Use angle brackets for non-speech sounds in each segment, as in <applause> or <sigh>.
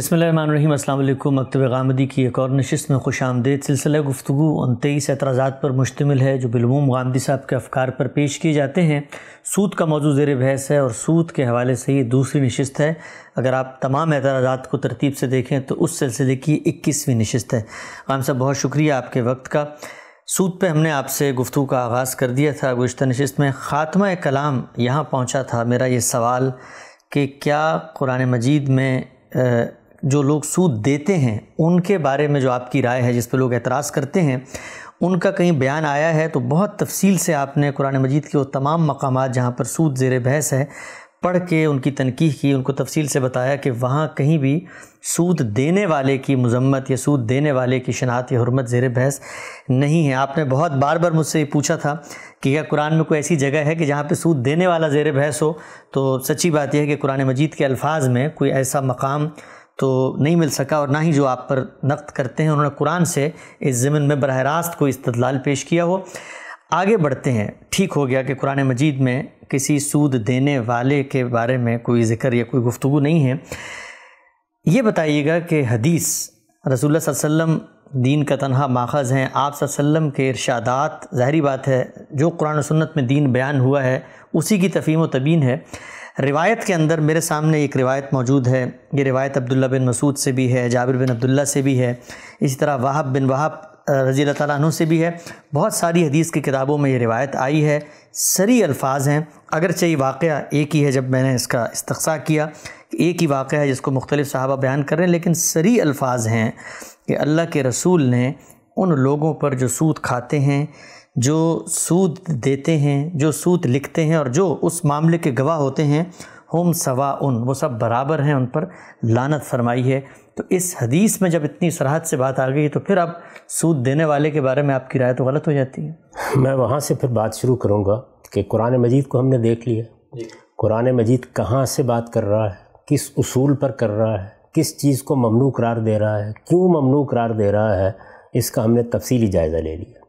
बसमीम अल्लाम मकतब गामदी की एक और नशस्त में खुश आमदेद सिलसिला गुफ्तु उन तेईस एतराज़ा पर मुश्तमिल है जो बिलमूम गामदी साहब के अफकार पर पेश किए जाते हैं सूद का मौजू ज़ेर बहस है और सूद के हवाले से ये दूसरी नशस्त है अगर आप तमाम एतराज़ा को तरतीब से देखें तो उस सिलसिले की इक्कीसवीं नशस्त है गाम साहब बहुत शुक्रिया आपके वक्त का सूद पर हमने आपसे गुफ्तु का आगाज़ कर दिया था गुज्त नशस्त में ख़ात्मा कलाम यहाँ पहुँचा था मेरा ये सवाल कि क्या कुरान मजीद में जो लोग सूद देते हैं उनके बारे में जो आपकी राय है जिस पर लोग एतराज़ करते हैं उनका कहीं बयान आया है तो बहुत तफसील से आपने कुरान मजीद के वो तमाम मकाम जहाँ पर सूद ज़ेर बहस है पढ़ के उनकी तनकीह की उनको तफसील से बताया कि वहाँ कहीं भी सूद देने वाले की मजम्मत या सूद देने वाले की शनात या हरमत ज़ेर बहस नहीं है आपने बहुत बार बार मुझसे ये पूछा था कि क्या कुरान में कोई ऐसी जगह है कि जहाँ पे सूद देने वाला ज़ेर बहस हो तो सच्ची बात यह है कि कुरान मजीद के अल्फाज में कोई ऐसा मकाम तो नहीं मिल सका और ना ही जो आप पर नक्त करते हैं उन्होंने कुरान से इस ज़मीन में बरह रास्त कोई इस्तलाल पेश किया हो आगे बढ़ते हैं ठीक हो गया कि कुरान मजीद में किसी सूद देने वाले के बारे में कोई ज़िक्र या कोई गुफ्तु नहीं है ये बताइएगा कि हदीस रसूल वसम दीन का तनहा माखज़ हैं आप सल्लम के इरशादात ज़ाहरी बात है जो कुरान सन्नत में दीन बयान हुआ है उसी की तफीम व तबीन है रिवायत के अंदर मेरे सामने एक रिवायत मौजूद है ये रिवायत अब्दुल्ला बिन मसूद से भी है जाबिर बिन अब्दुल्ला से भी है इसी तरह वाहब बिन वाहब रजी तु से भी है बहुत सारी हदीस की किताबों में ये रिवायत आई है सरी अल्फाज हैं अगरचे ये वाक़ एक ही है जब मैंने इसका इस्तकसा किया एक ही वाक़ है जिसको मुख्तलिफ़ साहबा बयान कर रहे हैं लेकिन सरी अल्फाज हैं कि अल्लाह के रसूल ने उन लोगों पर जो सूद खाते हैं जो सूद देते हैं जो सूद लिखते हैं और जो उस मामले के गवाह होते हैं हम सवा उन वो सब बराबर हैं उन पर लानत फरमाई है तो इस हदीस में जब इतनी सराहत से बात आ गई तो फिर अब सूद देने वाले के बारे में आपकी राय तो गलत हो जाती है मैं वहाँ से फिर बात शुरू करूँगा कि कुरान मजीद को हमने देख लिया कुरान मजीद कहाँ से बात कर रहा है किस उसूल पर कर रहा है किस चीज़ को ममनू करार दे रहा है क्यों ममनू करार दे रहा है इसका हमने तफसली जायज़ा ले लिया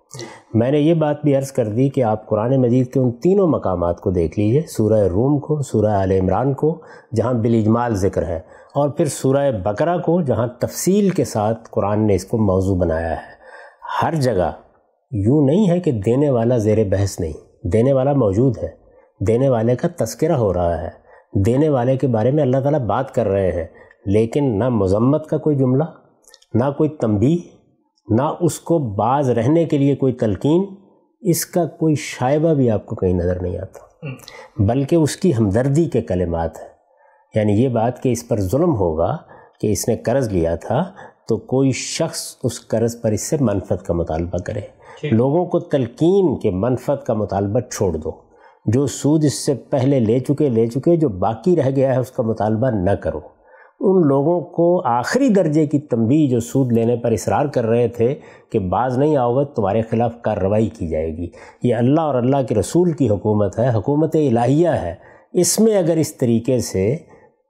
मैंने ये बात भी अर्ज़ कर दी कि आप कुरान मजीद के उन तीनों मकाम को देख लीजिए सूरह रूम को सूर आल इमरान को जहाँ बिलजमाल ज़िक्र है और फिर सूर बकरा को जहाँ तफसील के साथ कुरान ने इसको मौजू बनाया है हर जगह यूँ नहीं है कि देने वाला ज़ेर बहस नहीं देने वाला मौजूद है देने वाले का तस्करा हो रहा है देने वाले के बारे में अल्लाह ताला बात कर रहे हैं लेकिन ना मज़म्मत का कोई जुमला ना कोई तंबी ना उसको बाज रहने के लिए कोई तलकीन इसका कोई शायबा भी आपको कहीं नज़र नहीं आता हम्म। बल्कि उसकी हमदर्दी के कलेमात हैं यानी ये बात कि इस पर जुल्म होगा कि इसने कर्ज़ लिया था तो कोई शख्स उस कर्ज़ पर इससे मनफत का मुतालबा करे लोगों को तलकीन के मनफत का मुतालबा छोड़ दो जो सूद इससे पहले ले चुके ले चुके जो बाकी रह गया है उसका मुतालबा न करो उन लोगों को आखिरी दर्जे की तंबी जो सूद लेने पर इसरार कर रहे थे कि बाज नहीं आओगे तुम्हारे ख़िलाफ़ कार्रवाई की जाएगी ये अल्लाह और अल्लाह के रसूल की हुकूमत है हुकूमत इलाहिया है इसमें अगर इस तरीके से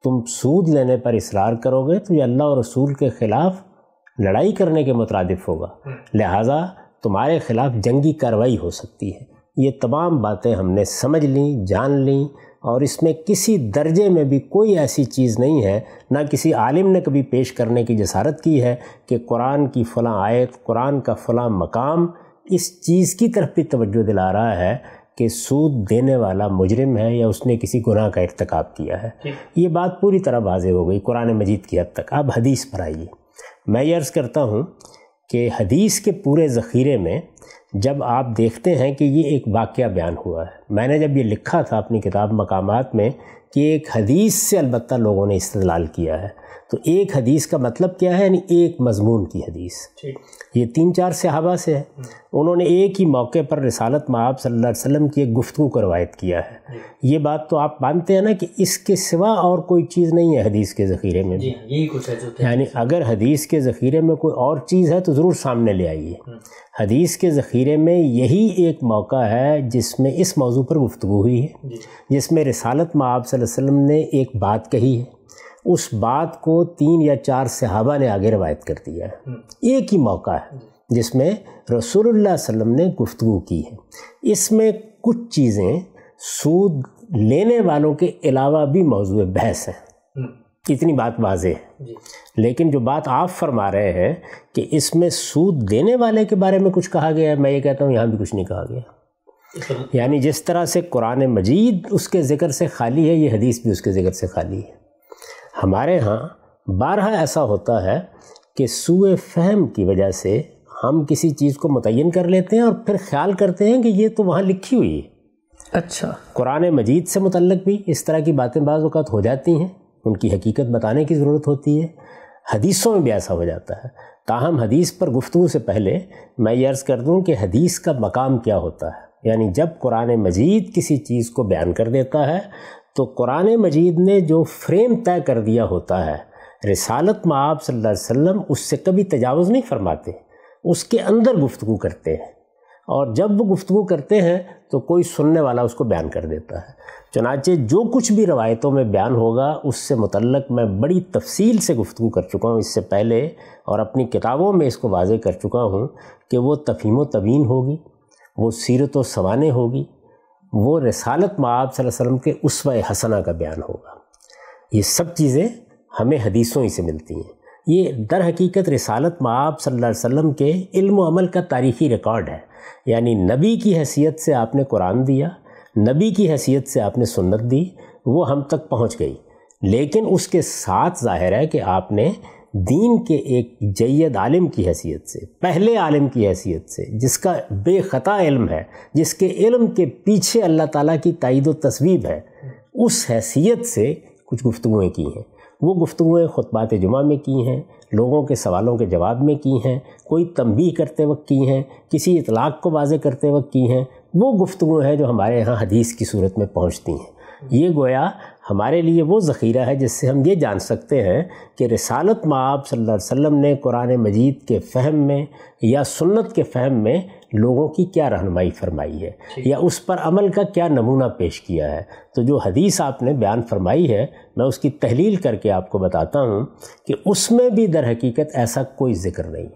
तुम सूद लेने पर इसरार करोगे तो ये अल्लाह और रसूल के ख़िलाफ़ लड़ाई करने के मुतरदफ होगा लिहाजा तुम्हारे ख़िलाफ़ जंगी कार्रवाई हो सकती है ये तमाम बातें हमने समझ लीं जान लीं और इसमें किसी दर्जे में भी कोई ऐसी चीज़ नहीं है ना किसी आलिम ने कभी पेश करने की जसारत की है कि कुरान की फ़लाँ आयत कुरान का फ़लाँ मकाम इस चीज़ की तरफ भी तवज्जो दिला रहा है कि सूद देने वाला मुजरिम है या उसने किसी गुनाह का irtikab किया है ये बात पूरी तरह वाज हो गई कुरान मजीद की हद तक अब हदीस पर आइए मैं ये अर्ज़ करता हूँ कि हदीस के पूरे ज़ख़ीरे में जब आप देखते हैं कि ये एक वाक्य बयान हुआ है मैंने जब ये लिखा था अपनी किताब मकामात में कि एक हदीस से अलबत् लोगों ने इस्तलाल किया है तो एक हदीस का मतलब क्या है यानी एक मजमून की हदीस ये तीन चार सहाबा से है हम्म। उन्होंने एक ही मौके पर रसालत माब सल्लल्लाहु अलैहि वसल्लम की एक गुफ्तु को रवायत किया है ये बात तो आप मानते हैं ना कि इसके सिवा और कोई चीज़ नहीं है हदीस के ज़ख़ीरे में यही कुछ है जो यानी अगर हदीस के ज़ख़ीरे में कोई और चीज़ है तो ज़रूर सामने ले आइए हम्म। हदीस के ज़ख़ीरे में यही एक मौका है जिसमें इस मौजू पर गुफ्तु हुई है जिसमें रसालत माब वसल्लम ने एक बात कही है उस बात को तीन या चार सहाबा ने आगे रवायत कर दिया है हम्म। एक ही मौका है जिसमें रसूलुल्लाह वसल्लम ने गुफ्तु की है इसमें कुछ चीज़ें सूद लेने वालों के अलावा भी मौजूद बहस हैं हम्म। इतनी बात वाज है लेकिन जो बात आप फरमा रहे हैं कि इसमें सूद देने वाले के बारे में कुछ कहा गया है मैं ये कहता हूँ यहाँ भी कुछ नहीं कहा गया यानी जिस तरह से कुरान मजीद उसके ज़िक्र से खाली है ये हदीस भी उसके ज़िक्र से खाली है हमारे यहाँ बारह ऐसा होता है कि सूए फहम की वजह से हम किसी चीज़ को मुतन कर लेते हैं और फिर ख्याल करते हैं कि ये तो वहाँ लिखी हुई है अच्छा कुरान मजीद से मतलब भी इस तरह की बातें बाज़ात हो जाती हैं उनकी हकीकत बताने की ज़रूरत होती है हदीसों में भी ऐसा हो जाता है ताहम हदीस पर गुफ्तु से पहले मैं ये अर्ज़ कर दूँ कि हदीस का मकाम क्या होता है यानी जब कुरान मजीद किसी चीज़ को बयान कर देता है तो कुरान मजीद ने जो फ्रेम तय कर दिया होता है रिसालत में आप सल्लल्लाहु अलैहि वसल्लम उससे कभी तजावज़ नहीं फरमाते उसके अंदर गुफ्तु करते हैं और जब वो गुफ्तु करते हैं तो कोई सुनने वाला उसको बयान कर देता है चनाचे जो कुछ भी रवायतों में बयान होगा उससे मुतलक मैं बड़ी तफसील से गुफ्तु कर चुका हूँ इससे पहले और अपनी किताबों में इसको वाजे कर चुका हूँ कि वो तफीम तबीन होगी वो सीरत व सवाने होगी वो रसालत माब वसल्लम के उसवा हसना का बयान होगा ये सब चीज़ें हमें हदीसों ही से मिलती हैं ये दर हकीकत रसालत माब वसल्लम के इल्मल का तारीखी रिकॉर्ड है यानी नबी की हैसियत से आपने कुरान दिया नबी की हैसियत से आपने सुन्नत दी वो हम तक पहुँच गई लेकिन उसके साथ ज़ाहिर है कि आपने दीन के एक जैद आलिम की हैसियत से पहले आलिम की हैसियत से जिसका बेखता इल्म है जिसके इल्म के पीछे अल्लाह ताला की तइद व तस्वीब है उस हैसियत से कुछ गुफ्तुएँ की हैं वो गुफ्तुएँ ख़ुतबात जुमा में की हैं लोगों के सवालों के जवाब में की हैं कोई तंबी करते वक्त की हैं किसी इतलाक़ को वाजे करते वक्त की हैं वो गुफ्तु हैं जो हमारे यहाँ हदीस की सूरत में पहुँचती हैं ये गोया हमारे लिए वो ज़ख़ीरा है जिससे हम ये जान सकते हैं कि रसालत माब सल्लल्लाहु अलैहि वसल्लम ने कुरान मजीद के फहम में या सुन्नत के फहम में लोगों की क्या रहनमाई फरमाई है या उस पर अमल का क्या नमूना पेश किया है तो जो हदीस आपने बयान फरमाई है मैं उसकी तहलील करके आपको बताता हूँ कि उसमें भी दर हकीकत ऐसा कोई ज़िक्र नहीं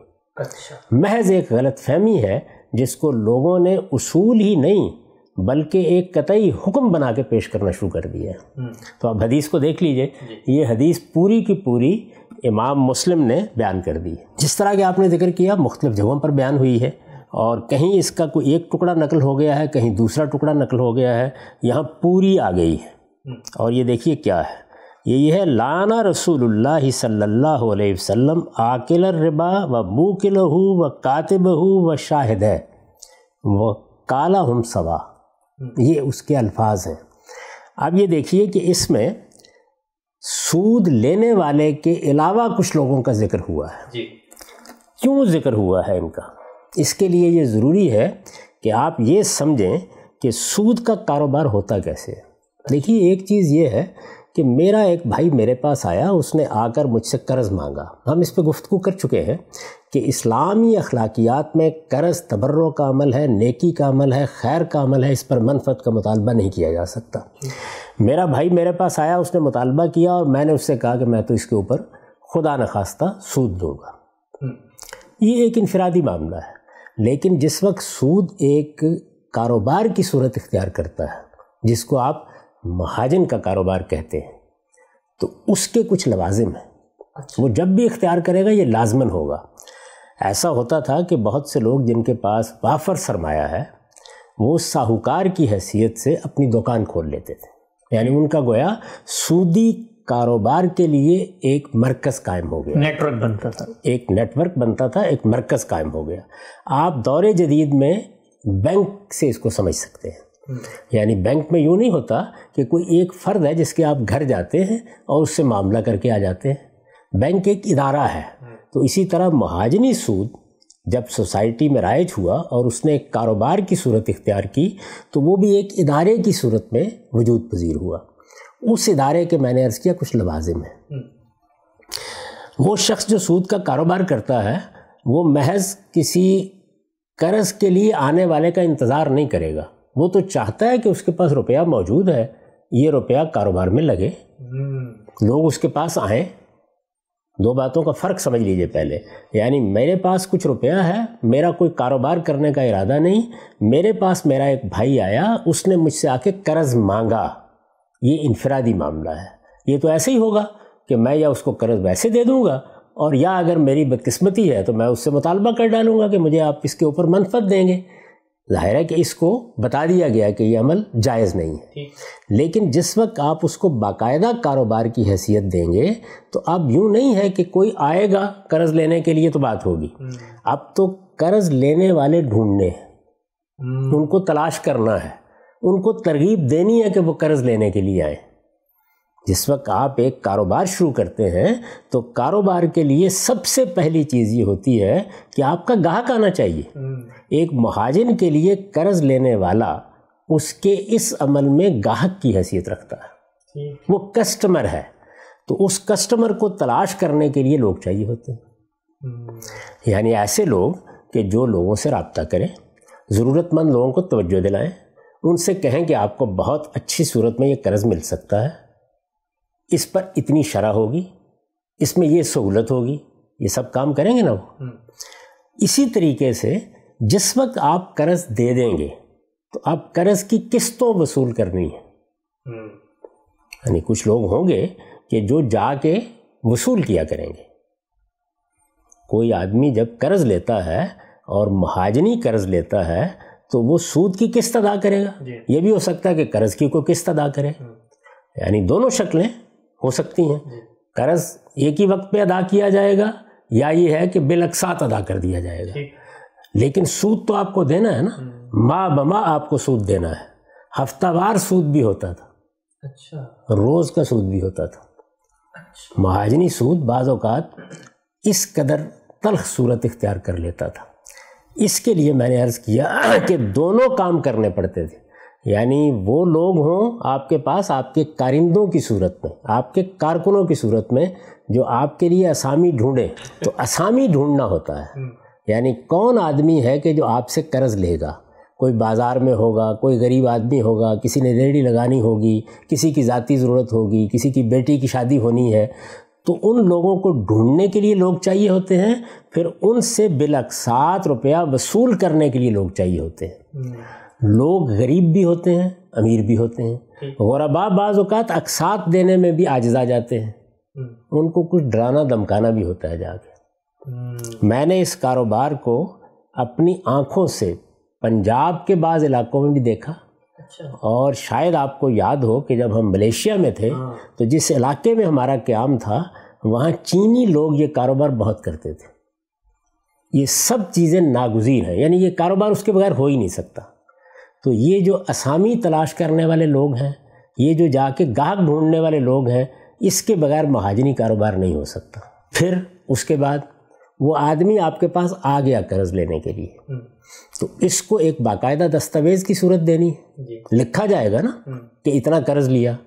अच्छा महज एक गलत फहमी है जिसको लोगों ने उसूल ही नहीं बल्कि एक कतई हुक्म बना के पेश करना शुरू कर दिया हम्म। तो आप हदीस को देख लीजिए ये हदीस पूरी की पूरी इमाम मुस्लिम ने बयान कर दी जिस तरह के आपने जिक्र किया मुख्तु जगहों पर बयान हुई है और कहीं इसका कोई एक टुकड़ा नकल हो गया है कहीं दूसरा टुकड़ा नकल हो गया है यहाँ पूरी आ गई है हम्म। और ये देखिए क्या है ये ये है लाना रसूल सल्ला अलैहि आकिल रिबा व मूकिल व कातिब हु व शाहिद है व काला हम सवा हम्म। ये उसके अल्फाज हैं अब ये देखिए कि इसमें सूद लेने वाले के अलावा कुछ लोगों का जिक्र हुआ है क्यों जिक्र हुआ है इनका इसके लिए ये ज़रूरी है कि आप ये समझें कि सूद का कारोबार होता कैसे देखिए एक चीज़ ये है कि मेरा एक भाई मेरे पास आया उसने आकर मुझसे कर्ज़ मांगा हम इस पर गुफ्तु कर चुके हैं कि इस्लामी अखलाकियात में कर्ज़ तबर्रों का अमल है नेकी का अमल है खैर का अमल है इस पर मनफत का मुतालबा नहीं किया जा सकता मेरा भाई मेरे पास आया उसने मुतालबा किया और मैंने उससे कहा कि मैं तो इसके ऊपर खुदा नखास्ता सूद दूँगा ये एक इनफरादी मामला है लेकिन जिस वक्त सूद एक कारोबार की सूरत इख्तियार करता है जिसको आप महाजन का कारोबार कहते हैं तो उसके कुछ लवाजिम हैं अच्छा। वो जब भी इख्तियार करेगा ये लाजमन होगा ऐसा होता था कि बहुत से लोग जिनके पास वाफर सरमाया है वो साहूकार की हैसियत से अपनी दुकान खोल लेते थे यानी उनका गोया सूदी कारोबार के लिए एक मरकज़ कायम हो गया नेटवर्क बनता था एक नेटवर्क बनता था एक मरकज़ कायम हो गया आप दौरे जदीद में बैंक से इसको समझ सकते हैं यानी बैंक में यूँ नहीं होता कि कोई एक फ़र्द है जिसके आप घर जाते हैं और उससे मामला करके आ जाते हैं बैंक एक इदारा है तो इसी तरह महाजनी सूद जब सोसाइटी में राइज हुआ और उसने एक कारोबार की सूरत इख्तियार की तो वो भी एक इदारे की सूरत में वजूद पजीर हुआ उस इदारे के मैंने अर्ज़ किया कुछ लवाजिम है हम्म। वो शख्स जो सूद का कारोबार करता है वो महज किसी कर्ज के लिए आने वाले का इंतज़ार नहीं करेगा वो तो चाहता है कि उसके पास रुपया मौजूद है ये रुपया कारोबार में लगे हम्म। लोग उसके पास आए दो बातों का फ़र्क समझ लीजिए पहले यानी मेरे पास कुछ रुपया है मेरा कोई कारोबार करने का इरादा नहीं मेरे पास मेरा एक भाई आया उसने मुझसे आके कर्ज़ मांगा ये इनफरादी मामला है ये तो ऐसे ही होगा कि मैं या उसको कर्ज़ वैसे दे दूँगा और या अगर मेरी बदकिस्मती है तो मैं उससे मुतालबा कर डालूंगा कि मुझे आप इसके ऊपर मनफत देंगे ज़ाहिर है कि इसको बता दिया गया कि ये अमल जायज़ नहीं है लेकिन जिस वक्त आप उसको बाकायदा कारोबार की हैसियत देंगे तो अब यूँ नहीं है कि कोई आएगा कर्ज़ लेने के लिए तो बात होगी हम्म। अब तो कर्ज़ लेने वाले ढूंढने हैं हम्म। उनको तलाश करना है उनको तरगीब देनी है कि वो कर्ज़ लेने के लिए आए जिस वक्त आप एक कारोबार शुरू करते हैं तो कारोबार के लिए सबसे पहली चीज़ ये होती है कि आपका गाहक आना चाहिए हम्म। एक महाजन के लिए कर्ज लेने वाला उसके इस अमल में गाहक की हैसियत रखता है वो कस्टमर है तो उस कस्टमर को तलाश करने के लिए लोग चाहिए होते हैं हम्म। यानी ऐसे लोग कि जो लोगों से रबता करें ज़रूरतमंद लोगों को तोज्जो दिलाएं उनसे कहें कि आपको बहुत अच्छी सूरत में ये कर्ज़ मिल सकता है इस पर इतनी शरह होगी इसमें ये सहूलत होगी ये सब काम करेंगे ना वो हम्म। इसी तरीके से जिस वक्त आप कर्ज दे देंगे तो आप कर्ज की किस्तों वसूल करनी है हम्म। यानी कुछ लोग होंगे कि जो जाके वसूल किया करेंगे कोई आदमी जब कर्ज लेता है और महाजनी कर्ज लेता है तो वो सूद की किस्त अदा करेगा ये भी हो सकता है कि कर्ज की कोई किस्त अदा करे हम्म। यानी दोनों शक्लें हो सकती हैं कर्ज एक ही वक्त पे अदा किया जाएगा या ये है कि बिलकसात अदा कर दिया जाएगा लेकिन सूद तो आपको देना है ना हम्म। माँ बमा आपको सूद देना है हफ्तावार सूद भी होता था अच्छा रोज़ का सूद भी होता था अच्छा। महाजनी सूद बाज़ात इस कदर तलख सूरत इख्तियार कर लेता था इसके लिए मैंने अर्ज़ किया कि दोनों काम करने पड़ते थे यानी वो लोग हों आपके पास आपके कारिंदों की सूरत में आपके कारकुनों की सूरत में जो आपके लिए असामी ढूंढे तो असामी ढूंढना होता है हम्म। यानी कौन आदमी है कि जो आपसे कर्ज़ लेगा कोई बाज़ार में होगा कोई गरीब आदमी होगा किसी ने रेडी लगानी होगी किसी की ज़ाती ज़रूरत होगी किसी की बेटी की शादी होनी है तो उन लोगों को ढूंढने के लिए लोग चाहिए होते हैं फिर उनसे बिलक सात रुपया वसूल करने के लिए लोग चाहिए होते हैं हम्म। लोग गरीब भी होते हैं अमीर भी होते हैं गौरबा बाज़ात अकसात देने में भी आजजा जाते हैं हम्म। उनको कुछ डराना धमकाना भी होता है जाके हम्म। मैंने इस कारोबार को अपनी आँखों से पंजाब के बाद इलाकों में भी देखा अच्छा। और शायद आपको याद हो कि जब हम मलेशिया में थे हाँ। तो जिस इलाके में हमारा क्याम था वहाँ चीनी लोग ये कारोबार बहुत करते थे ये सब चीज़ें नागुजीर हैं यानी ये कारोबार उसके बगैर हो ही नहीं सकता तो ये जो असामी तलाश करने वाले लोग हैं ये जो जाके गाहक ढूंढने वाले लोग हैं इसके बगैर महाजनी कारोबार नहीं हो सकता फिर उसके बाद वो आदमी आपके पास आ गया कर्ज लेने के लिए हम्म। तो इसको एक बाकायदा दस्तावेज़ की सूरत देनी है लिखा जाएगा ना हम्म। कि इतना कर्ज लिया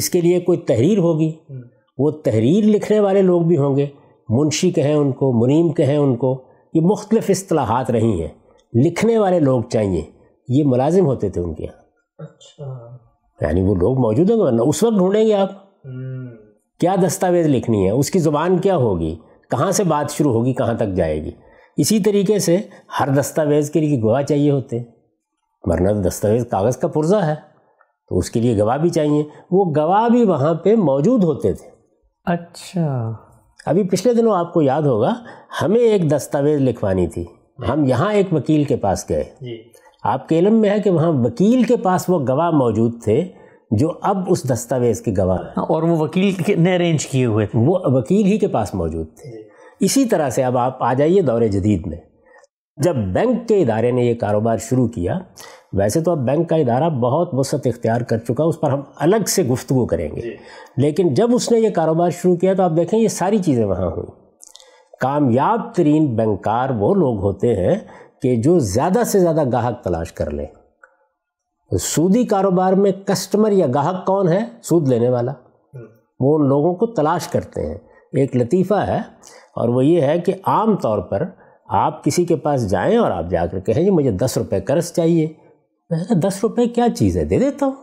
इसके लिए कोई तहरीर होगी हम्म। वो तहरीर लिखने वाले लोग भी होंगे मुंशी कहें उनको मुनीम कहें उनको ये मुख्तलिफ असलाहत रही हैं लिखने वाले लोग चाहिए ये मुलाजिम होते थे उनके यहाँ अच्छा यानी वो लोग मौजूद होंगे वरना उस वक्त ढूंढेंगे आप हम्म। क्या दस्तावेज लिखनी है उसकी ज़ुबान क्या होगी कहाँ से बात शुरू होगी कहाँ तक जाएगी इसी तरीके से हर दस्तावेज़ के लिए गवाह चाहिए होते वरना तो दस्तावेज़ कागज़ का पुर्जा है तो उसके लिए गवाह भी चाहिए वो गवाह भी वहाँ पे मौजूद होते थे अच्छा अभी पिछले दिनों आपको याद होगा हमें एक दस्तावेज़ लिखवानी थी हम यहाँ एक वकील के पास गए आपके इलम में है कि वहाँ वकील के पास वो गवाह मौजूद थे जो अब उस दस्तावेज़ के गवाह हाँ, और वो वकील ने अरेंज किए हुए थे वो वकील ही के पास मौजूद थे इसी तरह से अब आप आ जाइए दौरे जदीद में जब बैंक के इदारे ने ये कारोबार शुरू किया वैसे तो अब बैंक का इदारा बहुत वसत इख्तियार कर चुका उस पर हम अलग से गुफ्तु करेंगे लेकिन जब उसने ये कारोबार शुरू किया तो आप देखें ये सारी चीज़ें वहाँ हुई कामयाब तरीन बैंकार वो लोग होते हैं कि जो ज़्यादा से ज़्यादा गाहक तलाश कर ले सूदी कारोबार में कस्टमर या गाहक कौन है सूद लेने वाला हम्म। वो उन लोगों को तलाश करते हैं एक लतीफ़ा है और वो ये है कि आम तौर पर आप किसी के पास जाएं और आप जाकर कहें जी मुझे दस रुपये कर्ज चाहिए मैं दस रुपये क्या चीज़ है दे देता हूँ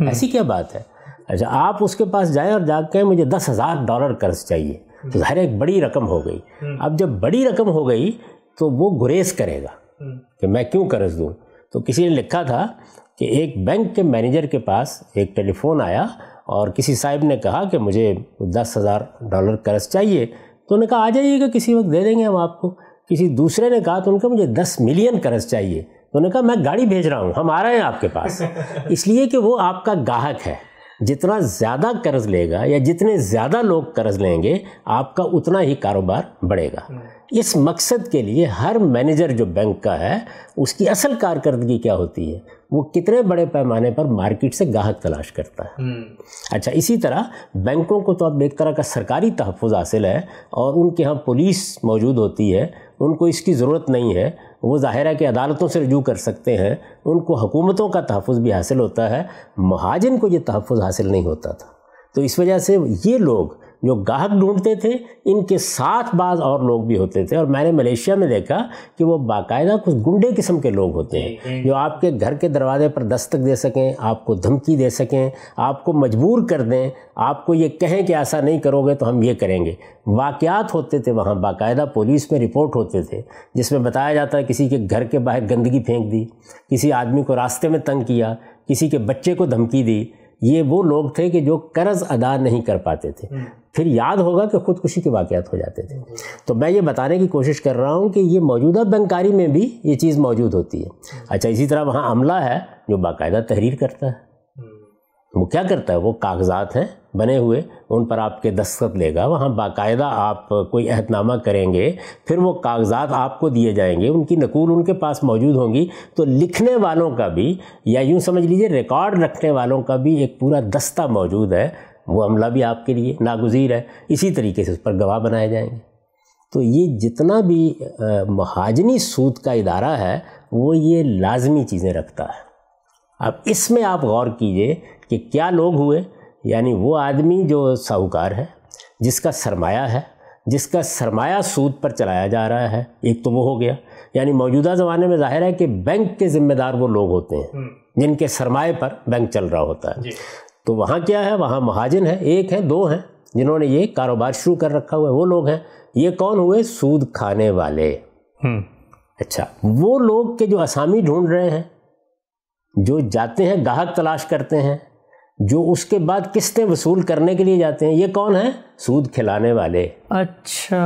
हम्म। ऐसी क्या बात है अच्छा आप उसके पास जाएं और जाकर कहें मुझे दस हज़ार डॉलर कर्ज चाहिए तो हम्म। ज़ाहिर एक बड़ी रकम हो गई अब जब बड़ी रकम हो गई तो वो गुरेज करेगा हम्म। कि मैं क्यों कर्ज दूँ तो किसी ने लिखा था कि एक बैंक के मैनेजर के पास एक टेलीफोन आया और किसी साहिब ने कहा कि मुझे दस हज़ार डॉलर कर्ज चाहिए तो उन्होंने कहा आ जाइएगा किसी वक्त दे देंगे हम आपको किसी दूसरे ने कहा तो उनका मुझे दस मिलियन कर्ज चाहिए तो उन्होंने कहा मैं गाड़ी भेज रहा हूँ हम आ रहे हैं आपके पास <laughs> इसलिए कि वो आपका गाहक है जितना ज़्यादा कर्ज़ लेगा या जितने ज़्यादा लोग कर्ज़ लेंगे आपका उतना ही कारोबार बढ़ेगा हम्म। इस मकसद के लिए हर मैनेजर जो बैंक का है उसकी असल कारकर्दगी क्या होती है वो कितने बड़े पैमाने पर मार्केट से गाहक तलाश करता है हम्म। अच्छा इसी तरह बैंकों को तो अब एक तरह का सरकारी तहफ़ हासिल है और उनके यहाँ पुलिस मौजूद होती है उनको इसकी ज़रूरत नहीं है वो ज़ाहिर है कि अदालतों से रजू कर सकते हैं उनको हुकूमतों का तहफ़ भी हासिल होता है महाजन को ये तहफ़ हासिल नहीं होता था तो इस वजह से ये लोग जो गाहक ढूंढते थे इनके साथ बाज और लोग भी होते थे और मैंने मलेशिया में देखा कि वो बाकायदा कुछ गुंडे किस्म के लोग होते हैं हम्म, हम्म। जो आपके घर के दरवाजे पर दस्तक दे सकें आपको धमकी दे सकें आपको मजबूर कर दें आपको ये कहें कि ऐसा नहीं करोगे तो हम ये करेंगे वाक़ात होते थे वहाँ बाकायदा पुलिस में रिपोर्ट होते थे जिसमें बताया जाता है किसी के घर के बाहर गंदगी फेंक दी किसी आदमी को रास्ते में तंग किया किसी के बच्चे को धमकी दी ये वो लोग थे कि जो कर्ज अदा नहीं कर पाते थे हम्म। फिर याद होगा कि ख़ुदकुशी के वाक़ हो जाते थे तो मैं ये बताने की कोशिश कर रहा हूँ कि ये मौजूदा बंकारी में भी ये चीज़ मौजूद होती है हम्म। अच्छा इसी तरह वहाँ अमला है जो बाकायदा तहरीर करता है हम्म। वो क्या करता है वो कागजात हैं बने हुए उन पर आपके दस्तखत लेगा वहाँ बाकायदा आप कोई अहतनामा करेंगे फिर वो कागजात आपको दिए जाएंगे उनकी नकूल उनके पास मौजूद होंगी तो लिखने वालों का भी या यूँ समझ लीजिए रिकॉर्ड रखने वालों का भी एक पूरा दस्ता मौजूद है वो अमला भी आपके लिए नागुजीर है इसी तरीके से उस पर गवाह बनाए जाएंगे तो ये जितना भी महाजनी सूद का इदारा है वो ये लाजमी चीज़ें रखता है अब इसमें आप गौर कीजिए कि क्या लोग हुए यानी वो आदमी जो साहूकार है जिसका सरमाया है जिसका सरमाया सूद पर चलाया जा रहा है एक तो वो हो गया यानी मौजूदा ज़माने में जाहिर है कि बैंक के ज़िम्मेदार वो लोग होते हैं हम्म। जिनके सरमाए पर बैंक चल रहा होता है तो वहाँ क्या है वहाँ महाजन है एक है दो हैं जिन्होंने ये कारोबार शुरू कर रखा हुआ है वो लोग हैं ये कौन हुए सूद खाने वाले हम्म। अच्छा वो लोग के जो आसामी ढूंढ रहे हैं जो जाते हैं गाहक तलाश करते हैं जो उसके बाद किस्तें वसूल करने के लिए जाते हैं ये कौन है सूद खिलाने वाले अच्छा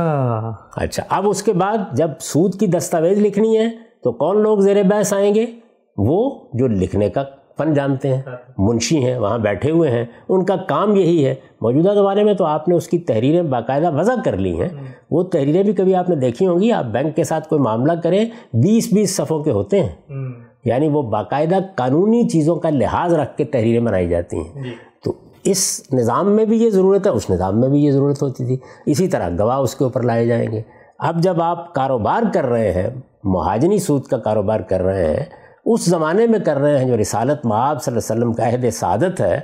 अच्छा अब उसके बाद जब सूद की दस्तावेज लिखनी है तो कौन लोग जेर बहस आएंगे वो जो लिखने का फन जानते हैं मुंशी हैं वहाँ बैठे हुए हैं उनका काम यही है मौजूदा ज़माने में तो आपने उसकी तहरीरें बाकायदा वज़ा कर ली हैं वो तहरीरें भी कभी आपने देखी होंगी आप बैंक के साथ कोई मामला करें बीस बीस सफ़ों के होते हैं हम्म। यानी वो बाकायदा कानूनी चीज़ों का लिहाज रख के तहरीरें बनाई जाती हैं तो इस निज़ाम में भी ये ज़रूरत है उस निज़ाम में भी ये ज़रूरत होती थी इसी तरह गवाह उसके ऊपर लाए जाएंगे अब जब आप कारोबार कर रहे हैं महाजनी सूद का कारोबार कर रहे हैं उस ज़माने में कर रहे हैं जो रिसालत माब वसल्लम का अहद सादत है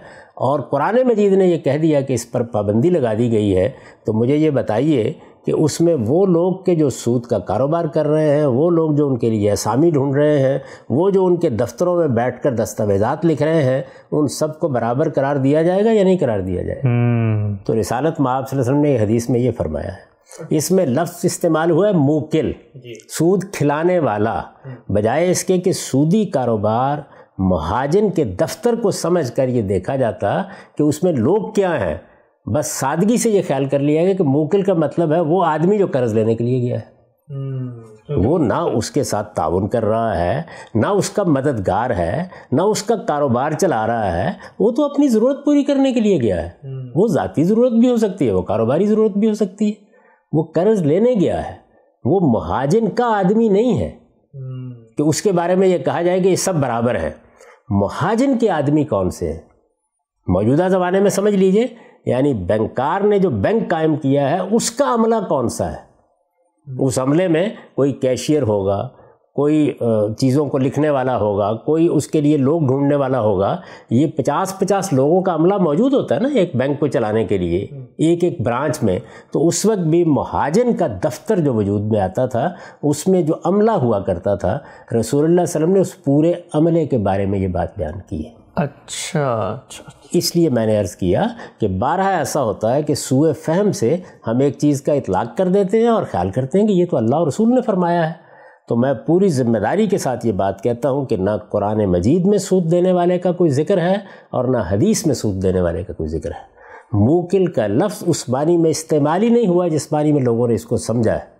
और कुरान मजीद ने यह कह दिया कि इस पर पाबंदी लगा दी गई है तो मुझे ये बताइए कि उसमें वो लोग के जो सूद का कारोबार कर रहे हैं वो लोग जो उनके लिए असामी ढूंढ रहे हैं वो जो उनके दफ्तरों में बैठ कर दस्तावेजात लिख रहे हैं उन सब को बराबर करार दिया जाएगा या नहीं करार दिया जाएगा हम्म। तो रिसालत माब वसल्लम ने हदीस में ये फरमाया है इसमें लफ्ज़ इस्तेमाल हुआ है मुकिल सूद खिलाने वाला बजाय इसके कि सूदी कारोबार महाजन के दफ्तर को समझ कर ये देखा जाता कि उसमें लोग क्या हैं बस सादगी से ये ख्याल कर लिया गया कि मोकिल का मतलब है वो आदमी जो कर्ज लेने के लिए गया है हम्म, वो ना उसके साथ ताउन कर रहा है ना उसका मददगार है ना उसका कारोबार चला रहा है वो तो अपनी ज़रूरत पूरी करने के लिए गया है हम्म। वो ज़ाती ज़रूरत भी हो सकती है वो कारोबारी ज़रूरत भी हो सकती है वो कर्ज लेने गया है वो महाजन का आदमी नहीं है हम्म। कि उसके बारे में ये कहा जाए कि ये सब बराबर हैं महाजन के आदमी कौन से हैं मौजूदा ज़माने में समझ लीजिए यानी बैंकार ने जो बैंक कायम किया है उसका अमला कौन सा है उस अमले में कोई कैशियर होगा कोई चीज़ों को लिखने वाला होगा कोई उसके लिए लोग ढूंढने वाला होगा ये पचास पचास लोगों का अमला मौजूद होता है ना एक बैंक को चलाने के लिए एक एक ब्रांच में तो उस वक्त भी महाजन का दफ्तर जो वजूद में आता था उसमें जो अमला हुआ करता था रसूल वसल्लम ने उस पूरे अमले के बारे में ये बात बयान की है अच्छा अच्छा इसलिए मैंने अर्ज़ किया कि बारह ऐसा होता है कि सूए फहम से हम एक चीज़ का इतलाक़ कर देते हैं और ख़्याल करते हैं कि ये तो अल्लाह और रसूल ने फरमाया है तो मैं पूरी ज़िम्मेदारी के साथ ये बात कहता हूँ कि ना कुरान मजीद में सूद देने वाले का कोई ज़िक्र है और ना हदीस में सूद देने वाले का कोई ज़िक्र है मूकिल का लफ्ज़ उस बानी में इस्तेमाल ही नहीं हुआ जिस बानी में लोगों ने इसको समझा है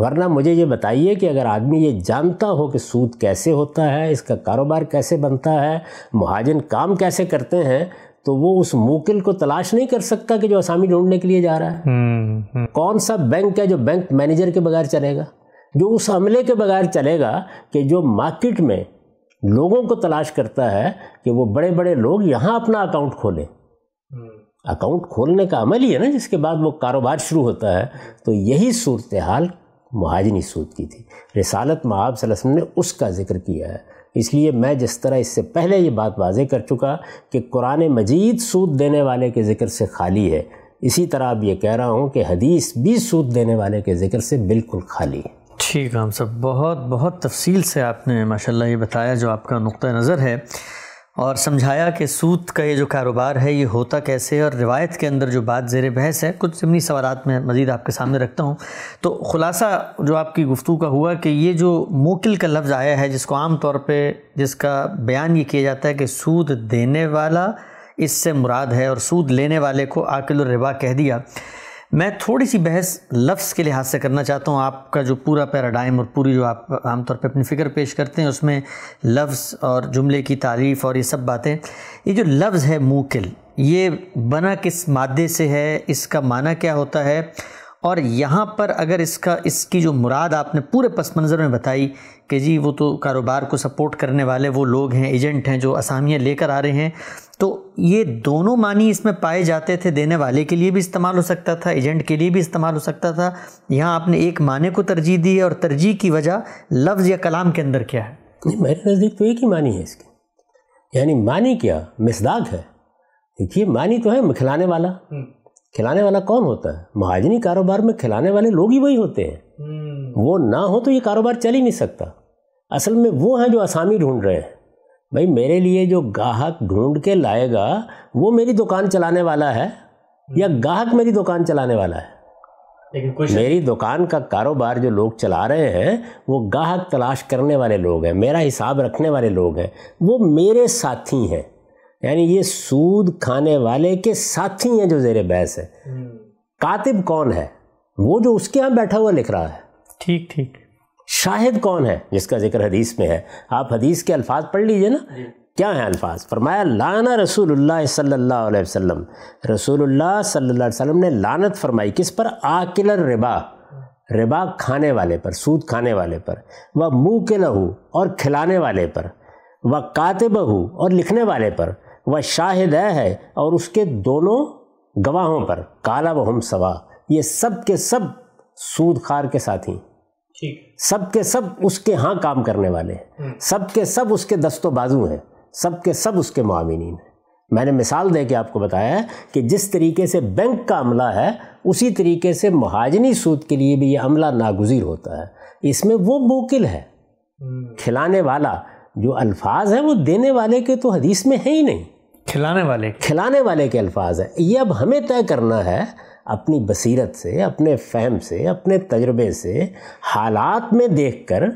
वरना मुझे ये बताइए कि अगर आदमी ये जानता हो कि सूद कैसे होता है इसका कारोबार कैसे बनता है महाजन काम कैसे करते हैं तो वो उस मुकिल को तलाश नहीं कर सकता कि जो आसामी ढूंढने के लिए जा रहा है हुँ, हम्म, हुँ. हम्म। कौन सा बैंक है जो बैंक मैनेजर के बगैर चलेगा जो उस अमले के बगैर चलेगा कि जो मार्केट में लोगों को तलाश करता है कि वो बड़े बड़े लोग यहाँ अपना अकाउंट खोलें हम्म। अकाउंट खोलने का अमल ही है ना जिसके बाद वो कारोबार शुरू होता है तो यही सूरत हाल महाजनी सूद की थी रसालत में आप ने उसका जिक्र किया है इसलिए मैं जिस तरह इससे पहले ये बात वाजे कर चुका कि कुरान मजीद सूद देने वाले के ज़िक्र से खाली है इसी तरह अब ये कह रहा हूँ कि हदीस भी सूद देने वाले के ज़िक्र से बिल्कुल खाली है ठीक है हम सब बहुत बहुत तफसील से आपने माशाल्लाह ये बताया जो आपका नुक़ नज़र है और समझाया कि सूद का ये जो कारोबार है ये होता कैसे है और रिवायत के अंदर जो बात जेर बहस है कुछ ज़मनी सवाल मैं मज़ीद आपके सामने रखता हूँ तो ख़ुलासा जो आपकी गुफ्तु का हुआ कि ये जो मोकिल का लफ्ज़ आया है जिसको आम तौर पर जिसका बयान ये किया जाता है कि सूद देने वाला इससे मुराद है और सूद लेने वाले को आकिल रिवा कह दिया मैं थोड़ी सी बहस लफ्ज़ के लिहाज से करना चाहता हूँ आपका जो पूरा पैराडाइम और पूरी जो आप आमतौर पर अपनी फ़िक्र पेश करते हैं उसमें लफ्ज़ और जुमले की तारीफ़ और ये सब बातें ये जो लफ्ज़ है मुकिल ये बना किस मादे से है इसका माना क्या होता है और यहाँ पर अगर इसका इसकी जो मुराद आपने पूरे पस मंज़र में बताई कि जी वो तो कारोबार को सपोर्ट करने वाले वो लोग हैं एजेंट हैं जो असामियाँ लेकर आ रहे हैं तो ये दोनों मानी इसमें पाए जाते थे देने वाले के लिए भी इस्तेमाल हो सकता था एजेंट के लिए भी इस्तेमाल हो सकता था यहाँ आपने एक माने को तरजीह दी है और तरजीह की वजह लफ्ज़ या कलाम के अंदर क्या है मेरे नज़दीक तो एक ही मानी है इसकी यानी मानी क्या मिसदाक है देखिए मानी तो है मिखलाने वाला हम्म। खिलाने वाला कौन होता है महाजनी कारोबार में खिलाने वाले लोग ही वही होते हैं हम्म। वो ना हो तो ये कारोबार चल ही नहीं सकता असल में वो हैं जो आसामी ढूंढ रहे हैं भाई मेरे लिए जो ग्राहक ढूंढ के लाएगा वो मेरी दुकान चलाने वाला है या हम्म। ग्राहक मेरी दुकान चलाने वाला है लेकिन कुछ मेरी दुकान का कारोबार जो लोग चला रहे हैं वो ग्राहक तलाश करने वाले लोग हैं मेरा हिसाब रखने वाले लोग हैं वो मेरे साथी हैं यानी ये सूद खाने वाले के साथी हैं जो जेर बहस है हम्म। कातिब कौन है वो जो उसके यहाँ बैठा हुआ लिख रहा है ठीक ठीक शाहिद कौन है जिसका जिक्र हदीस में है आप हदीस के अल्फाज पढ़ लीजिए ना क्या है अल्फाज फरमाया लाना रसूलुल्लाह सल्लल्लाहु अलैहि वसल्लम रसूलुल्लाह सल्लल्लाहु अलैहि वसल्लम ने लानत फरमाई किस पर आकिलर रिबा रिबा खाने वाले पर सूद खाने वाले पर वह मुँह के लहू और खिलाने वाले पर वह कातिब हो और लिखने वाले पर वह शाहिद है और उसके दोनों गवाहों पर काला व हम सवा ये सब के सब सूद खार के साथी सब के सब उसके हाँ काम करने वाले हम्म। हैं सब के सब उसके दस्तो बाजू हैं सब के सब उसके मामिन हैं मैंने मिसाल दे के आपको बताया है कि जिस तरीके से बैंक का अमला है उसी तरीके से महाजनी सूद के लिए भी ये अमला नागुजीर होता है इसमें वो बोकिल है हम्म। खिलाने वाला जो अल्फाज हैं वो देने वाले के तो हदीस में है ही नहीं खिलाने वाले खिलाने वाले के अल्फाज हैं ये अब हमें तय करना है अपनी बसीरत से अपने फहम से अपने तजर्बे से हालात में देख कर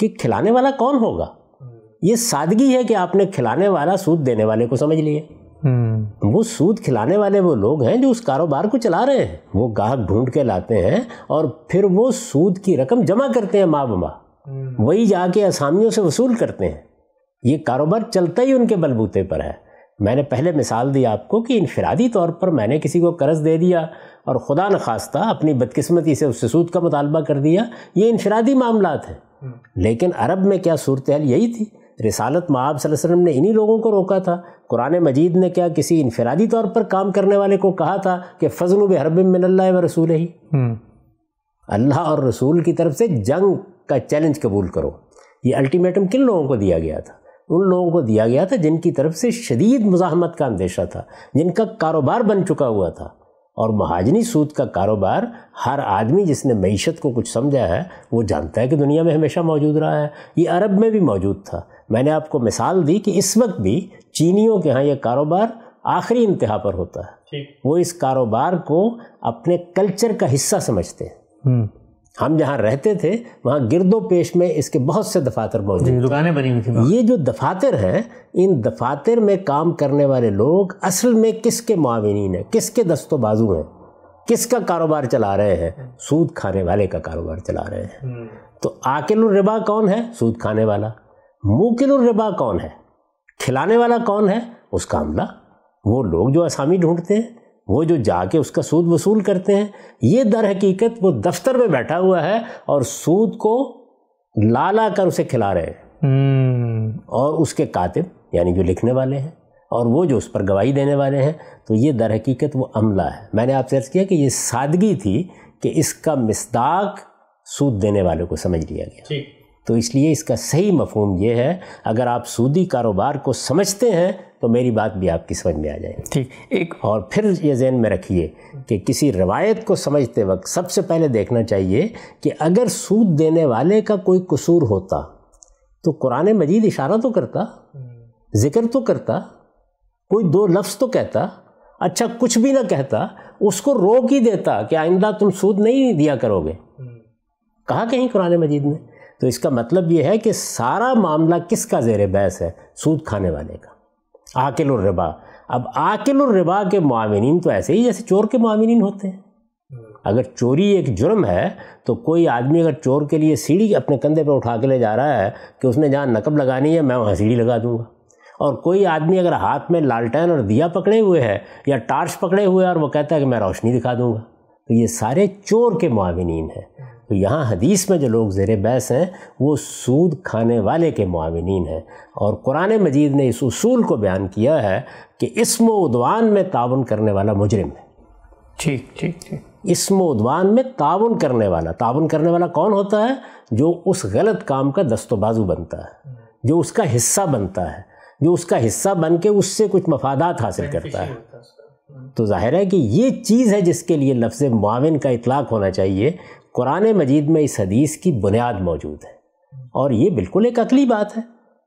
कि खिलाने वाला कौन होगा ये सादगी है कि आपने खिलाने वाला सूद देने वाले को समझ लिए हम्म। वो सूद खिलाने वाले वो लोग हैं जो उस कारोबार को चला रहे हैं वो गाहक ढूंढ के लाते हैं और फिर वो सूद की रकम जमा करते हैं माँ बमा हम्म। वही जाके असामियों से वसूल करते हैं ये कारोबार चलता ही उनके बलबूते पर है मैंने पहले मिसाल दी आपको कि इनफरादी तौर पर मैंने किसी को कर्ज़ दे दिया और ख़ुदा न खास्ता अपनी बदकस्मती से उससे सूद का मुतालबा कर दिया ये इनफरादी मामला हैं हम्म। लेकिन अरब में क्या सूरत हाल यही थी रिसालत माब वसल्लम ने इन्हीं लोगों को रोका था कुरान मजीद ने क्या किसी इनफरादी तौर पर काम करने वाले को कहा था कि फजल बहरब मिनल्ला व रसूल ही हम्म। अल्लाह और रसूल की तरफ से जंग का चैलेंज कबूल करो ये अल्टीमेटम किन लोगों को दिया गया था उन लोगों को दिया गया था जिनकी तरफ से शदीद मुजामत का अंदेशा था जिनका कारोबार बन चुका हुआ था और महाजनी सूद का कारोबार हर आदमी जिसने मीशत को कुछ समझा है वो जानता है कि दुनिया में हमेशा मौजूद रहा है ये अरब में भी मौजूद था मैंने आपको मिसाल दी कि इस वक्त भी चीनियों के यहाँ यह कारोबार आखिरी इंतहा पर होता है वो इस कारोबार को अपने कल्चर का हिस्सा समझते हैं हम्म। हम जहाँ रहते थे वहाँ गिरदो पेश में इसके बहुत से दफातर मौजूद दुकानें बनी हुई थी ये जो दफातर हैं इन दफातर में काम करने वाले लोग असल में किसके माविन हैं किसके दस्तों बाजू हैं किसका कारोबार चला रहे हैं सूद खाने वाले का कारोबार चला रहे हैं हम्म। तो आकिल रिबा कौन है सूद खाने वाला मुकिल रिबा कौन है खिलाने वाला कौन है उसका अमला वो लोग जो आसामी ढूंढते हैं वो जो जाके उसका सूद वसूल करते हैं ये दर हकीकत वो दफ्तर में बैठा हुआ है और सूद को ला ला कर उसे खिला रहे हैं हम्म। और उसके कातिब यानी जो लिखने वाले हैं और वो जो उस पर गवाही देने वाले हैं तो ये दर हकीकत वो अमला है मैंने आपसे अर्ज़ किया कि ये सादगी थी कि इसका मिसदाक सूद देने वाले को समझ लिया गया तो इसलिए इसका सही मफहम यह है अगर आप सूदी कारोबार को समझते हैं तो मेरी बात भी आपकी समझ में आ जाए ठीक एक और फिर ये जहन में रखिए कि किसी रवायत को समझते वक्त सबसे पहले देखना चाहिए कि अगर सूद देने वाले का कोई कसूर होता तो कुरान मजीद इशारा तो करता ज़िक्र तो करता कोई दो लफ्ज़ तो कहता अच्छा कुछ भी ना कहता उसको रोक ही देता कि आइंदा तुम सूद नहीं दिया करोगे कहा कहीं कुरान मजीद ने तो इसका मतलब ये है कि सारा मामला किसका जेर बहस है सूद खाने वाले का आकिल और अब आकिल और के मामिन तो ऐसे ही जैसे चोर के मामिन होते हैं हम्म। अगर चोरी एक जुर्म है तो कोई आदमी अगर चोर के लिए सीढ़ी अपने कंधे पर उठा के ले जा रहा है कि उसने जहाँ नकब लगानी है मैं वहाँ सीढ़ी लगा दूँगा और कोई आदमी अगर हाथ में लालटेन और दिया पकड़े हुए है या टार्च पकड़े हुए है और वो कहता है कि मैं रोशनी दिखा दूँगा तो ये सारे चोर के माविन हैं तो यहाँ हदीस में जो लोग ज़ेर बैस हैं वो सूद खाने वाले के माविन हैं और कुरान मजीद ने इस उसूल को बयान किया है कि इसम उदवान में ताउन करने वाला मुजरम है ठीक ठीक ठीक इसम उदवान में ताउन करने वाला ताउन करने वाला कौन होता है जो उस गलत काम का दस्तोबाजू बनता है जो उसका हिस्सा बनता है जो उसका हिस्सा बन के उससे कुछ मफादात हासिल करता है तो जाहिर है कि ये चीज़ है जिसके लिए लफ्ज़ माविन का इतलाक़ होना चाहिए कुरान मजीद में इस हदीस की बुनियाद मौजूद है और ये बिल्कुल एक अकली बात है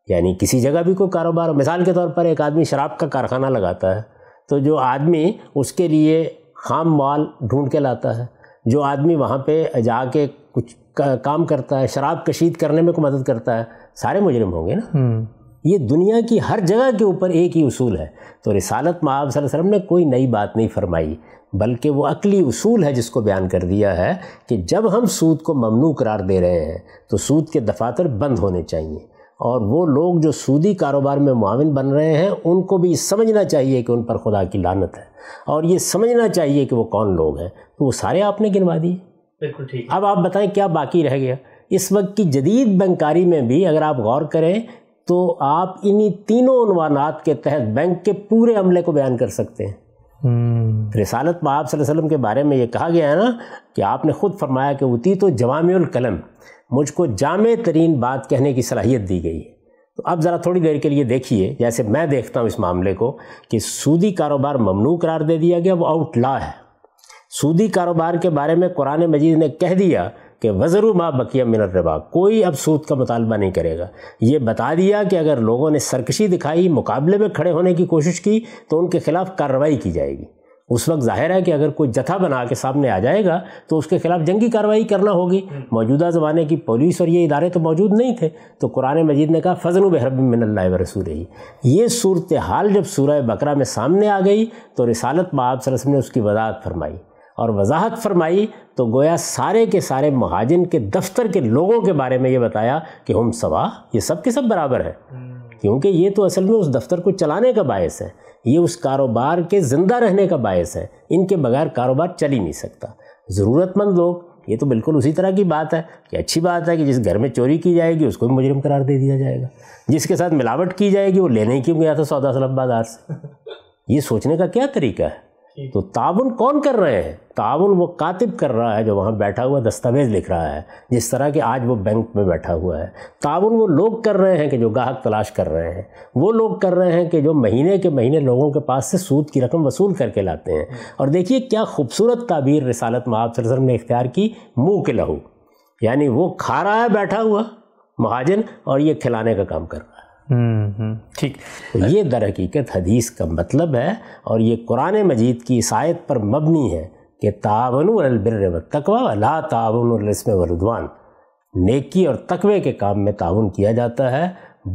यानी किसी जगह भी कोई कारोबार मिसाल के तौर पर एक आदमी शराब का कारखाना लगाता है तो जो आदमी उसके लिए खाम माल ढूंढ के लाता है जो आदमी वहाँ पे जाके कुछ काम करता है शराब कशीद करने में को मदद करता है सारे मुजरम होंगे ना हम्म। ये दुनिया की हर जगह के ऊपर एक ही उसूल है तो रिसालत माब वसल्लम ने कोई नई बात नहीं फरमाई बल्कि वो अकली उसूल है जिसको बयान कर दिया है कि जब हम सूद को ममनू करार दे रहे हैं तो सूद के दफातर बंद होने चाहिए और वो लोग जो सूदी कारोबार में माविन बन रहे हैं उनको भी समझना चाहिए कि उन पर खुदा की लानत है और ये समझना चाहिए कि वो कौन लोग हैं तो वो सारे आपने गिनवा दिए बिल्कुल ठीक अब आप बताएं क्या बाकी रह गया इस वक्त की जदीद बैंकारी में भी अगर आप गौर करें तो आप इन्हीं तीनों अनवानात के तहत बैंक के पूरे अमले को बयान कर सकते हैं हम्म। रसालत में आप वसल्लम के बारे में ये कहा गया है ना कि आपने ख़ुद फरमाया कि उती तो कलम मुझको जाम तरीन बात कहने की सलाहियत दी गई है तो अब ज़रा थोड़ी देर के लिए देखिए जैसे मैं देखता हूँ इस मामले को कि सूदी कारोबार ममनू करार दे दिया गया वो आउट ला है सूदी कारोबार के बारे में कुरान मजीद ने कह दिया कि वज़रू माँ बकिया मिनर रबा कोई अब सूद का मुतालबा नहीं करेगा ये बता दिया कि अगर लोगों ने सरकशी दिखाई मुकाबले में खड़े होने की कोशिश की तो उनके ख़िलाफ़ कार्रवाई की जाएगी उस वक्त जाहिर है कि अगर कोई जथा बना के सामने आ जाएगा तो उसके खिलाफ जंगी कार्रवाई करना होगी हम्म। मौजूदा ज़माने की पुलिस और ये इदारे तो मौजूद नहीं थे तो कुरान मजीद ने कहा फ़जल बहरब मिनल्ला व रसूल ही ये सूरत हाल जब सूरह बकरा में सामने आ गई तो रिसालत महब सरसम ने उसकी वजाहत फरमाई और वजाहत फरमाई तो गोया सारे के सारे महाजन के दफ्तर के लोगों के बारे में ये बताया कि हम सवा ये सब के सब बराबर है हम्म। क्योंकि ये तो असल में उस दफ्तर को चलाने का बायस है ये उस कारोबार के ज़िंदा रहने का बायस है इनके बगैर कारोबार चल ही नहीं सकता ज़रूरतमंद लोग ये तो बिल्कुल उसी तरह की बात है कि अच्छी बात है कि जिस घर में चोरी की जाएगी उसको भी मुजरम करार दे दिया जाएगा जिसके साथ मिलावट की जाएगी वो लेने ही क्यों गया था सौदा सलब बाजार से <laughs> ये सोचने का क्या तरीका है तो ताउन कौन कर रहे हैं ताउन वो कातिब कर रहा है जो वहाँ बैठा हुआ दस्तावेज लिख रहा है जिस तरह कि आज वो बैंक में बैठा हुआ है ताउन वो लोग कर रहे हैं कि जो गाहक तलाश कर रहे हैं वो लोग कर रहे हैं कि जो महीने के महीने लोगों के पास से सूद की रकम वसूल करके लाते हैं हम्म। और देखिए क्या खूबसूरत ताबीर रिसालत महाब ने इख्तियार की मुँह के लहू यानी वो खा रहा है बैठा हुआ महाजन और ये खिलाने का काम कर रहा है हम्म, ठीक तो ये दर हकीकत हदीस का मतलब है और ये कुरान मजीद की इसायत पर मबनी है कि तावन अलबिर तकवा तावन रस्म वरुदवान नेकी और तकवे के काम में ताउन किया जाता है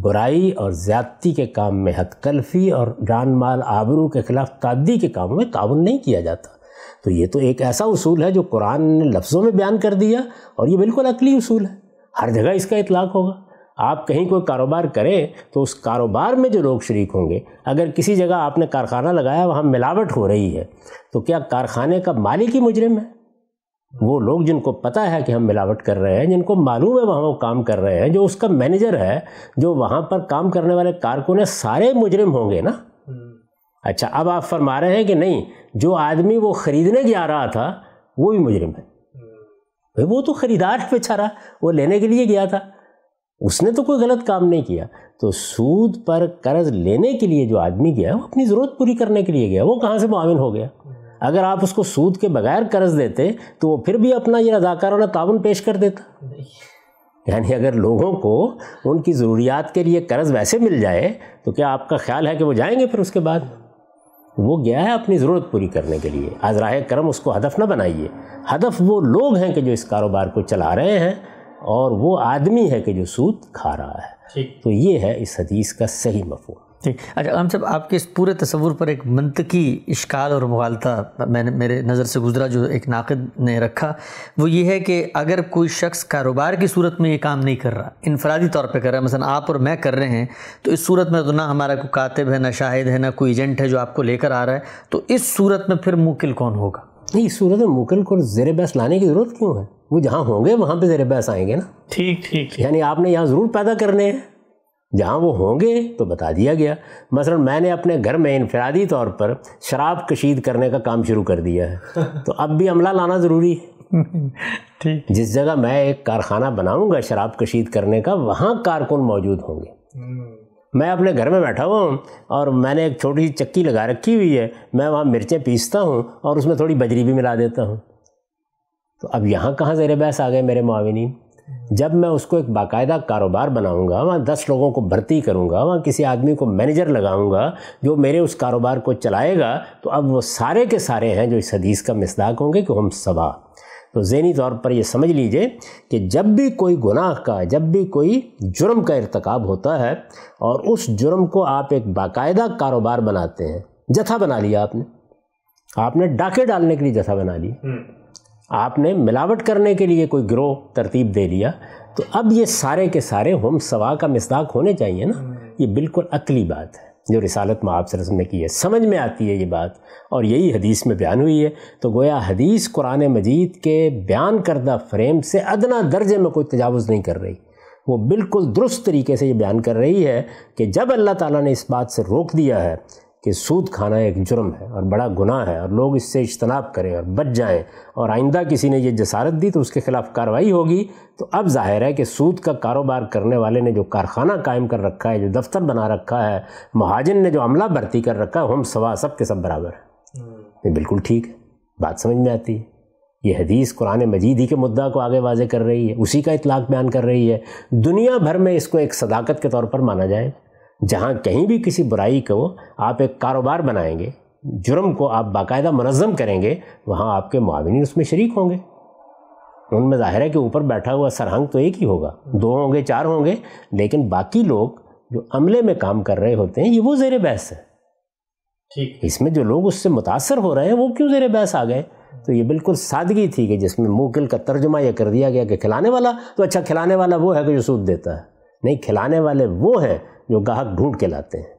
बुराई और ज़्यादती के काम में हक तलफी और जान माल आबरू के ख़िलाफ़ तादी के कामों में ताउन नहीं किया जाता तो ये तो एक ऐसा उसूल है जो कुरान ने लफ्ज़ों में बयान कर दिया और ये बिल्कुल अकली उसूल है हर जगह इसका इतलाक़ होगा आप कहीं कोई कारोबार करें तो उस कारोबार में जो लोग शरीक होंगे अगर किसी जगह आपने कारखाना लगाया वहाँ मिलावट हो रही है तो क्या कारखाने का मालिक ही मुजरिम है वो लोग जिनको पता है कि हम मिलावट कर रहे हैं जिनको मालूम है वहाँ वो काम कर रहे हैं जो उसका मैनेजर है जो वहाँ पर काम करने वाले कारकुन है सारे मुजरिम होंगे ना अच्छा अब आप फरमा रहे हैं कि नहीं जो आदमी वो ख़रीदने जा रहा था वो भी मुजरिम है भाई वो तो ख़रीदार बेचारा वो लेने के लिए गया था उसने तो कोई गलत काम नहीं किया तो सूद पर कर्ज लेने के लिए जो आदमी गया वो अपनी ज़रूरत पूरी करने के लिए गया वो कहाँ से माविन हो गया अगर आप उसको सूद के बगैर कर्ज देते तो वो फिर भी अपना ये रजाकाराना ताउन पेश कर देता यानी अगर लोगों को उनकी ज़रूरियात के लिए कर्ज़ वैसे मिल जाए तो क्या आपका ख्याल है कि वो जाएंगे फिर उसके बाद वो गया है अपनी ज़रूरत पूरी करने के लिए आज राय करम उसको हदफ ना बनाइए हदफ वो लोग हैं कि जो इस कारोबार को चला रहे हैं और वो आदमी है कि जो सूद खा रहा है तो ये है इस हदीस का सही मफहम ठीक अच्छा हम सब आपके इस पूरे तस्वूर पर एक मनतकी इश्काल और मुगालता मैंने मेरे नज़र से गुजरा जो एक नाकद ने रखा वो ये है कि अगर कोई शख्स कारोबार की सूरत में ये काम नहीं कर रहा इनफरादी तौर पे कर रहा है मसलन आप और मैं कर रहे हैं तो इस सूरत में तो ना हमारा कोई कातिब है ना शाहिद है ना कोई एजेंट है जो आपको लेकर आ रहा है तो इस सूरत में फिर मुकिल कौन होगा नहीं इस सूरत में मुकिल को जेर बहस लाने की ज़रूरत क्यों है वो जहाँ होंगे वहाँ पे तेरे पैसे आएंगे ना ठीक ठीक यानी आपने यहाँ ज़रूर पैदा करने हैं जहाँ वो होंगे तो बता दिया गया मसलन मैंने अपने घर में इनफरादी तौर पर शराब कशीद करने का काम शुरू कर दिया है <laughs> तो अब भी अमला लाना ज़रूरी है ठीक जिस जगह मैं एक कारखाना बनाऊंगा शराब कशीद करने का वहाँ कारकुन मौजूद होंगे हम्म। मैं अपने घर में बैठा हुआ हूँ और मैंने एक छोटी सी चक्की लगा रखी हुई है मैं वहाँ मिर्चें पीसता हूँ और उसमें थोड़ी बजरी भी मिला देता हूँ तो अब यहाँ कहाँ ज़ेर बहस आ गए मेरे माविनी जब मैं उसको एक बाकायदा कारोबार बनाऊंगा वहाँ दस लोगों को भर्ती करूंगा वहाँ किसी आदमी को मैनेजर लगाऊंगा जो मेरे उस कारोबार को चलाएगा तो अब वो सारे के सारे हैं जो इस हदीस का मिसदाक होंगे कि हम सभा तो जहनी तौर पर यह समझ लीजिए कि जब भी कोई गुनाह का जब भी कोई जुर्म का इरतकब होता है और उस जुर्म को आप एक बाकायदा कारोबार बनाते हैं जथा बना लिया आपने आपने डाके डालने के लिए जथा बना ली हम्म। आपने मिलावट करने के लिए कोई ग्रोह तरतीब दे लिया तो अब ये सारे के सारे हम सवा का मजदाक होने चाहिए ना हम्म। ये बिल्कुल अकली बात है जो रिसालत माब ने की है समझ में आती है ये बात और यही हदीस में बयान हुई है तो गोया हदीस कुरान मजीद के बयान करदा फ्रेम से अदना दर्जे में कोई तजावज़ नहीं कर रही वो बिल्कुल दुरुस्त तरीके से ये बयान कर रही है कि जब अल्लाह ताला ने इस बात से रोक दिया है कि सूद खाना एक जुर्म है और बड़ा गुनाह है और लोग इससे इज्तनाब करें और बच जाएं और आइंदा किसी ने ये जसारत दी तो उसके ख़िलाफ़ कार्रवाई होगी तो अब जाहिर है कि सूद का कारोबार करने वाले ने जो कारखाना कायम कर रखा है जो दफ्तर बना रखा है महाजन ने जो अमला भर्ती कर रखा है हम सवा सब के सब बराबर है हम्म। ये बिल्कुल ठीक है बात समझ में आती है ये हदीस कुरान मजीद ही के मुद्दा को आगे वाजे कर रही है उसी का इतलाक बयान कर रही है दुनिया भर में इसको एक सदाकत के तौर पर माना जाएगा जहाँ कहीं भी किसी बुराई को आप एक कारोबार बनाएंगे जुर्म को आप बाकायदा मनज़म करेंगे वहाँ आपके माविन उसमें शरीक होंगे उनमें ज़ाहिर है कि ऊपर बैठा हुआ सरहंग तो एक ही होगा दो होंगे चार होंगे लेकिन बाकी लोग जो अमले में काम कर रहे होते हैं ये वो ज़ेर बहस है ठीक इसमें जो लोग उससे मुतासर हो रहे हैं वो क्यों ज़ेर बहस आ गए तो ये बिल्कुल सादगी थी कि जिसमें मोकिल का तर्जुमा यह कर दिया गया कि खिलाने वाला तो अच्छा खिलाने वाला वो है कि जो सूद देता है नहीं खिलाने वाले वो हैं जो गाहक ढूंढ के लाते हैं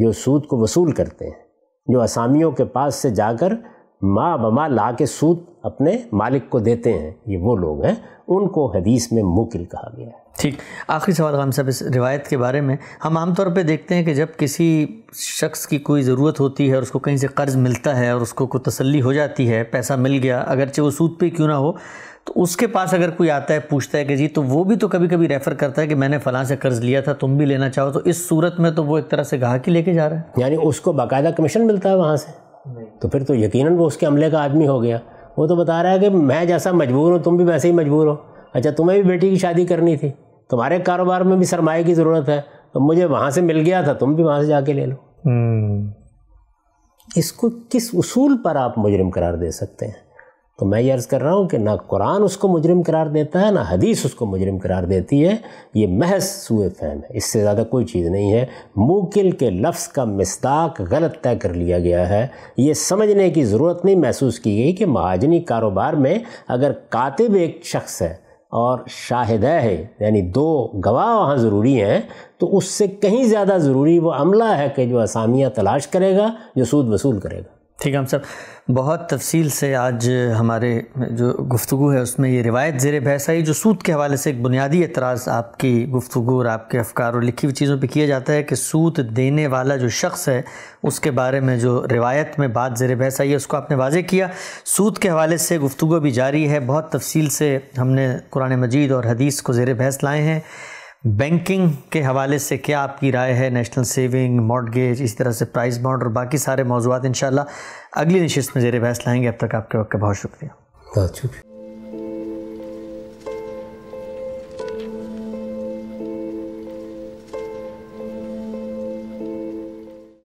जो सूद को वसूल करते हैं जो असामियों के पास से जाकर माँ बमा ला के सूद अपने मालिक को देते हैं ये वो लोग हैं उनको हदीस में मुकिल कहा गया है ठीक आखिरी सवाल हम सब इस रिवायत के बारे में हम आमतौर पर देखते हैं कि जब किसी शख्स की कोई ज़रूरत होती है और उसको कहीं से कर्ज़ मिलता है और उसको कोई तसल्ली हो जाती है पैसा मिल गया अगरचे वो सूद पे क्यों ना हो तो उसके पास अगर कोई आता है पूछता है कि जी तो वो भी तो कभी कभी रेफ़र करता है कि मैंने फ़लां से कर्ज़ लिया था तुम भी लेना चाहो तो इस सूरत में तो वो एक तरह से की लेके जा रहा है यानी उसको बाकायदा कमीशन मिलता है वहाँ से तो फिर तो यकीन वो उसके अमले का आदमी हो गया वो तो बता रहा है कि मैं जैसा मजबूर हूँ तुम भी वैसे ही मजबूर हो अच्छा तुम्हें भी बेटी की शादी करनी थी तुम्हारे कारोबार में भी सरमाए की ज़रूरत है तो मुझे वहाँ से मिल गया था तुम भी वहाँ से जाके ले लो हम्म। इसको किस उसूल पर आप मुजरिम करार दे सकते हैं तो मैं ये अर्ज़ कर रहा हूँ कि ना कुरान उसको मुजरिम करार देता है ना हदीस उसको मुजरिम करार देती है ये महज सूए फहम है इससे ज़्यादा कोई चीज़ नहीं है मुकिल के लफ्ज़ का मस्ताक गलत तय कर लिया गया है ये समझने की ज़रूरत नहीं महसूस की गई कि महाजनी कारोबार में अगर कातिब एक शख्स है और शाहिद है यानी दो गवाह वहाँ ज़रूरी हैं तो उससे कहीं ज़्यादा ज़रूरी वो अमला है कि जो असामियाँ तलाश करेगा जो सूद वसूल करेगा ठीक है हम सब बहुत तफसील से आज हमारे जो गुफ्तु है उसमें ये रिवायत ज़ेर बहस आई जो सूद के हवाले से एक बुनियादी एतराज़ आपकी गुफ्तु और आपके अफकार और लिखी हुई चीज़ों पे किया जाता है कि सूद देने वाला जो शख्स है उसके बारे में जो रिवायत में बात ज़ेर बहस आई है उसको आपने वाजे किया सूद के हवाले से गुफ्तु भी जारी है बहुत तफसील से हमने कुरान मजीद और हदीस को ज़ेर बहस लाए हैं बैंकिंग के हवाले से क्या आपकी राय है नेशनल सेविंग मॉडगेज इस तरह से प्राइस बॉन्ड और बाकी सारे मौजूद इन अगली नशस्त में जेर बहस लाएंगे अब तक आपके वक्त का बहुत शुक्रिया बहुत शुक्रिया